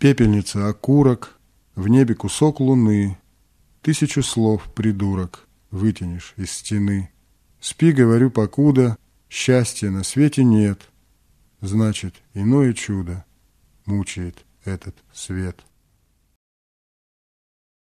пепельнице окурок, в небе кусок луны. Тысячу слов, придурок, вытянешь из стены. Спи, говорю, покуда, счастья на свете нет. Значит, иное чудо мучает этот свет.